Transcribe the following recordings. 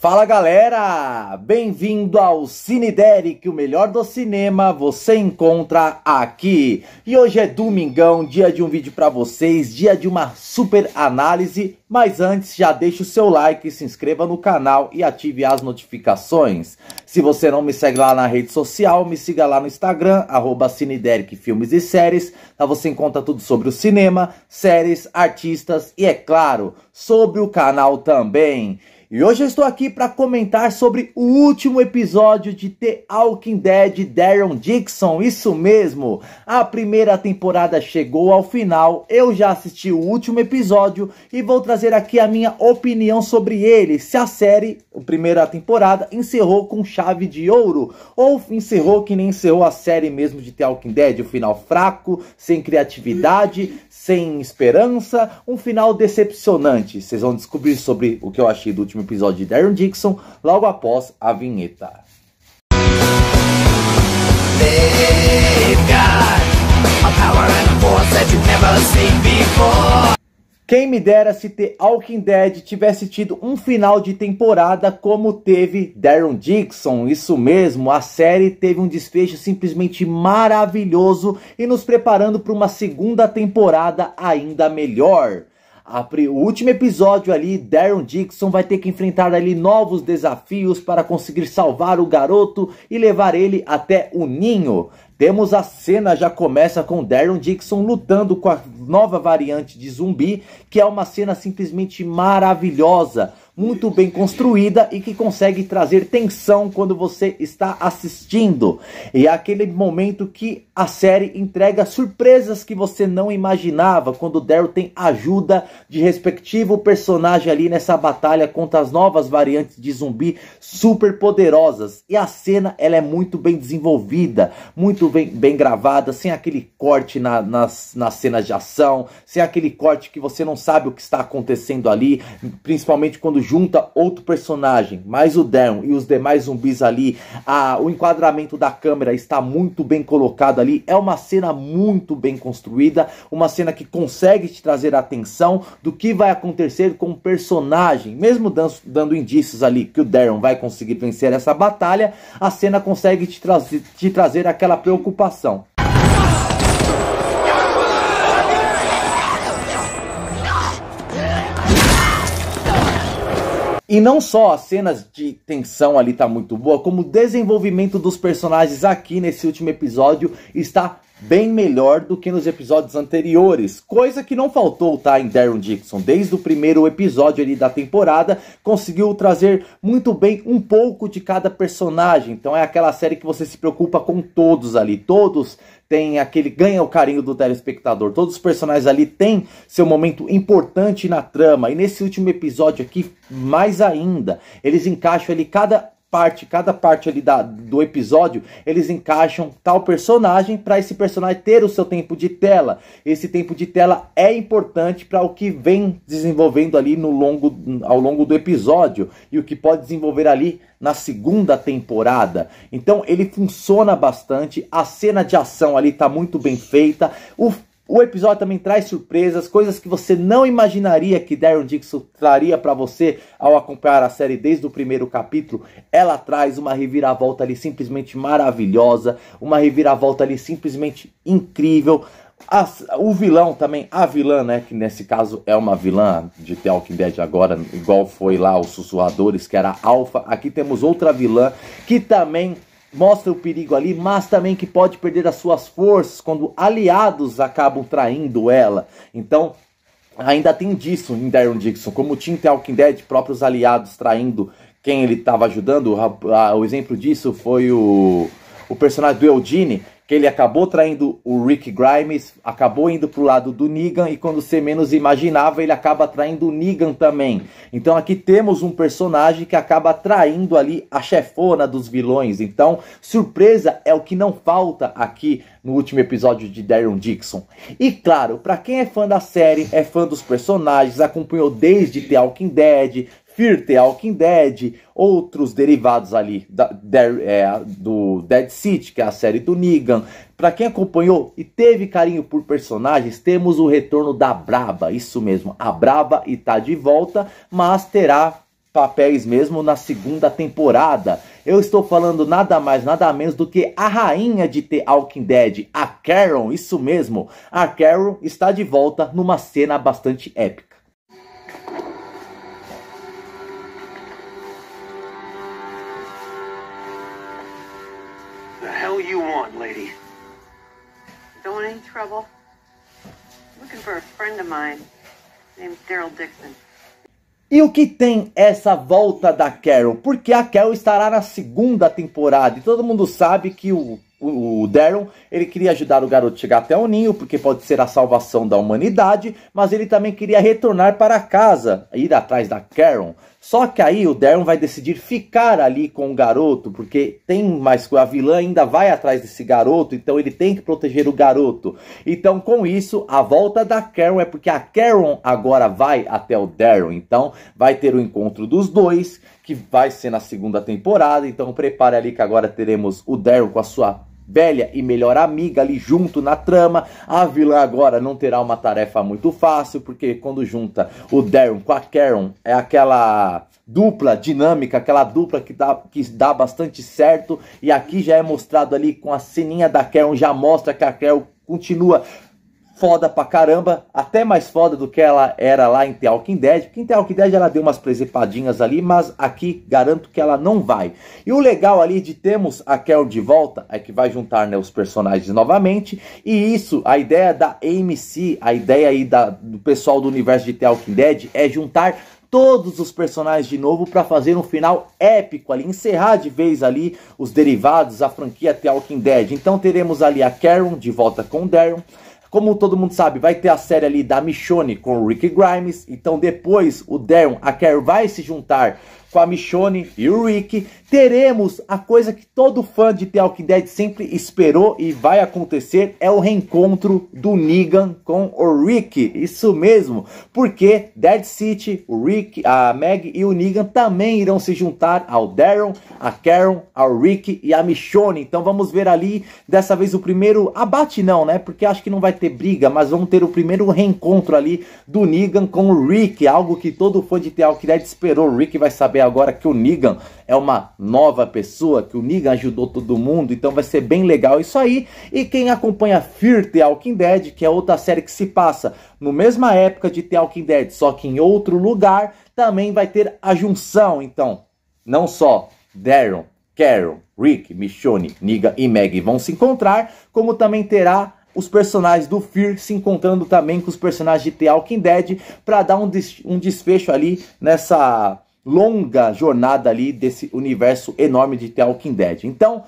Fala galera! Bem-vindo ao Cine Derek, o melhor do cinema você encontra aqui. E hoje é domingão, dia de um vídeo para vocês, dia de uma super análise. Mas antes, já deixa o seu like, se inscreva no canal e ative as notificações. Se você não me segue lá na rede social, me siga lá no Instagram, arroba Filmes e Séries. Lá você encontra tudo sobre o cinema, séries, artistas e, é claro, sobre o canal também. E hoje eu estou aqui para comentar sobre o último episódio de The Walking Dead Darren Dixon. Isso mesmo. A primeira temporada chegou ao final. Eu já assisti o último episódio e vou trazer aqui a minha opinião sobre ele, se a série primeira temporada, encerrou com chave de ouro. Ou encerrou que nem encerrou a série mesmo de The Walking Dead. O um final fraco, sem criatividade, sem esperança, um final decepcionante. Vocês vão descobrir sobre o que eu achei do último episódio de Darren Dixon logo após a vinheta. They've got a power and a force that you've never seen before. Quem me dera se The Walking Dead tivesse tido um final de temporada como teve Darren Dixon. Isso mesmo, a série teve um desfecho simplesmente maravilhoso e nos preparando para uma segunda temporada ainda melhor. A, o último episódio ali, Darren Dixon vai ter que enfrentar ali novos desafios para conseguir salvar o garoto e levar ele até o ninho. Temos a cena já começa com Darren Dixon lutando com a nova variante de zumbi, que é uma cena simplesmente maravilhosa muito bem construída e que consegue trazer tensão quando você está assistindo. E é aquele momento que a série entrega surpresas que você não imaginava, quando o Daryl tem ajuda de respectivo personagem ali nessa batalha contra as novas variantes de zumbi super poderosas. E a cena ela é muito bem desenvolvida, muito bem, bem gravada, sem aquele corte na, nas, nas cenas de ação, sem aquele corte que você não sabe o que está acontecendo ali, principalmente quando junta outro personagem, mais o Darren e os demais zumbis ali, a, o enquadramento da câmera está muito bem colocado ali, é uma cena muito bem construída, uma cena que consegue te trazer atenção do que vai acontecer com o personagem, mesmo dando, dando indícios ali que o Darren vai conseguir vencer essa batalha, a cena consegue te, tra te trazer aquela preocupação. E não só as cenas de tensão ali tá muito boa, como o desenvolvimento dos personagens aqui nesse último episódio está bem melhor do que nos episódios anteriores, coisa que não faltou, tá, em Darren Dixon. Desde o primeiro episódio ali da temporada, conseguiu trazer muito bem um pouco de cada personagem. Então é aquela série que você se preocupa com todos ali, todos tem aquele ganha o carinho do telespectador. Todos os personagens ali têm seu momento importante na trama e nesse último episódio aqui mais ainda, eles encaixam ali cada parte, cada parte ali da, do episódio, eles encaixam tal personagem para esse personagem ter o seu tempo de tela. Esse tempo de tela é importante para o que vem desenvolvendo ali no longo, ao longo do episódio e o que pode desenvolver ali na segunda temporada. Então ele funciona bastante, a cena de ação ali tá muito bem feita, o o episódio também traz surpresas, coisas que você não imaginaria que Darren Dixon traria para você ao acompanhar a série desde o primeiro capítulo. Ela traz uma reviravolta ali simplesmente maravilhosa, uma reviravolta ali simplesmente incrível. As, o vilão também, a vilã, né? Que nesse caso é uma vilã de The Walking Dead agora, igual foi lá os Sussurradores, que era Alpha. Aqui temos outra vilã que também mostra o perigo ali, mas também que pode perder as suas forças quando aliados acabam traindo ela. Então, ainda tem disso em Darren Dixon, como tinha em Talking Dead, próprios aliados traindo quem ele estava ajudando. O exemplo disso foi o, o personagem do Eugene, que ele acabou traindo o Rick Grimes, acabou indo pro lado do Negan e quando você menos imaginava, ele acaba traindo o Negan também. Então aqui temos um personagem que acaba traindo ali a chefona dos vilões. Então, surpresa é o que não falta aqui no último episódio de Darren Dixon. E claro, para quem é fã da série, é fã dos personagens, acompanhou desde The Walking Dead, Fear The Walking Dead, outros derivados ali da, da, é, do Dead City, que é a série do Negan. Para quem acompanhou e teve carinho por personagens, temos o retorno da Braba, isso mesmo, a Braba está de volta, mas terá papéis mesmo na segunda temporada. Eu estou falando nada mais, nada menos do que a rainha de The Walking Dead, a Carol, isso mesmo. A Carol está de volta numa cena bastante épica. you want, lady? Don't want any trouble. Looking for a friend of mine named Daryl Dixon. E o que tem essa volta da Carol? Porque a Carol estará na segunda temporada e todo mundo sabe que o, o, o Daryl ele queria ajudar o garoto a chegar até o ninho porque pode ser a salvação da humanidade, mas ele também queria retornar para casa, ir atrás da Carol. Só que aí o Darren vai decidir ficar ali com o garoto, porque tem mais a vilã ainda vai atrás desse garoto, então ele tem que proteger o garoto. Então com isso, a volta da Karen é porque a Karen agora vai até o Darren, então vai ter o encontro dos dois, que vai ser na segunda temporada. Então prepare ali que agora teremos o Darren com a sua velha e melhor amiga ali junto na trama. A vilã agora não terá uma tarefa muito fácil, porque quando junta o Darren com a Karen, é aquela dupla dinâmica, aquela dupla que dá, que dá bastante certo. E aqui já é mostrado ali com a sininha da Karen, já mostra que a Karen continua foda pra caramba, até mais foda do que ela era lá em The Walking Dead, porque em The Walking Dead ela deu umas presepadinhas ali, mas aqui garanto que ela não vai. E o legal ali de termos a Carol de volta é que vai juntar né, os personagens novamente, e isso, a ideia da AMC, a ideia aí da, do pessoal do universo de The Walking Dead é juntar todos os personagens de novo para fazer um final épico ali, encerrar de vez ali os derivados, a franquia The Walking Dead. Então teremos ali a Carol de volta com o Daryl, como todo mundo sabe, vai ter a série ali da Michonne com o Rick Grimes. Então depois o Darren, a Kerr vai se juntar com a Michonne e o Rick, teremos a coisa que todo fã de The Walking Dead sempre esperou e vai acontecer, é o reencontro do Negan com o Rick. Isso mesmo, porque Dead City, o Rick, a Meg e o Negan também irão se juntar ao Darren a Karen, ao Rick e a Michonne. Então vamos ver ali, dessa vez o primeiro abate não, né? Porque acho que não vai ter briga, mas vamos ter o primeiro reencontro ali do Negan com o Rick, algo que todo fã de The Walking Dead esperou. O Rick vai saber saber agora que o Negan é uma nova pessoa, que o Negan ajudou todo mundo, então vai ser bem legal isso aí. E quem acompanha Fear The Walking Dead, que é outra série que se passa no mesma época de The Walking Dead, só que em outro lugar, também vai ter a junção, então, não só Daryl, Carol, Rick, Michonne, Negan e Maggie vão se encontrar, como também terá os personagens do Fear se encontrando também com os personagens de The Walking Dead para dar um, des um desfecho ali nessa longa jornada ali desse universo enorme de The Walking Dead. Então,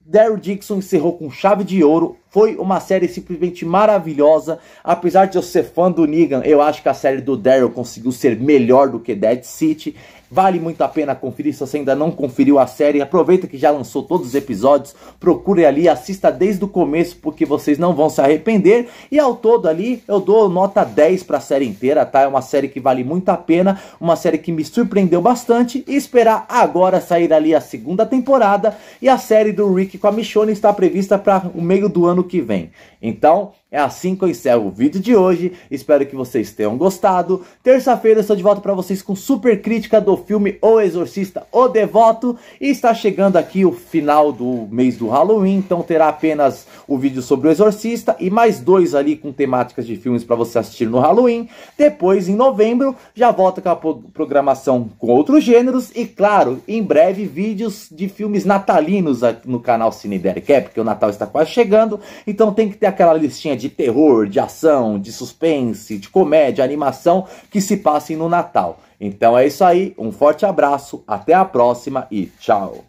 Daryl Dixon encerrou com chave de ouro foi uma série simplesmente maravilhosa. Apesar de eu ser fã do Negan, eu acho que a série do Daryl conseguiu ser melhor do que Dead City. Vale muito a pena conferir se você ainda não conferiu a série. Aproveita que já lançou todos os episódios, procure ali, assista desde o começo porque vocês não vão se arrepender. E ao todo ali, eu dou nota 10 para a série inteira, tá? É uma série que vale muito a pena, uma série que me surpreendeu bastante e esperar agora sair ali a segunda temporada e a série do Rick com a Michonne está prevista para o meio do ano que vem. Então, é assim que eu encerro o vídeo de hoje. Espero que vocês tenham gostado. Terça-feira eu estou de volta para vocês com super crítica do filme O Exorcista, O Devoto. E está chegando aqui o final do mês do Halloween, então terá apenas o vídeo sobre O Exorcista e mais dois ali com temáticas de filmes para você assistir no Halloween. Depois, em novembro, já volta com a programação com outros gêneros. E claro, em breve, vídeos de filmes natalinos no canal Cine Derek, é porque o Natal está quase chegando. Então tem que ter aquela listinha de de terror, de ação, de suspense, de comédia, animação que se passem no Natal. Então é isso aí, um forte abraço, até a próxima e tchau!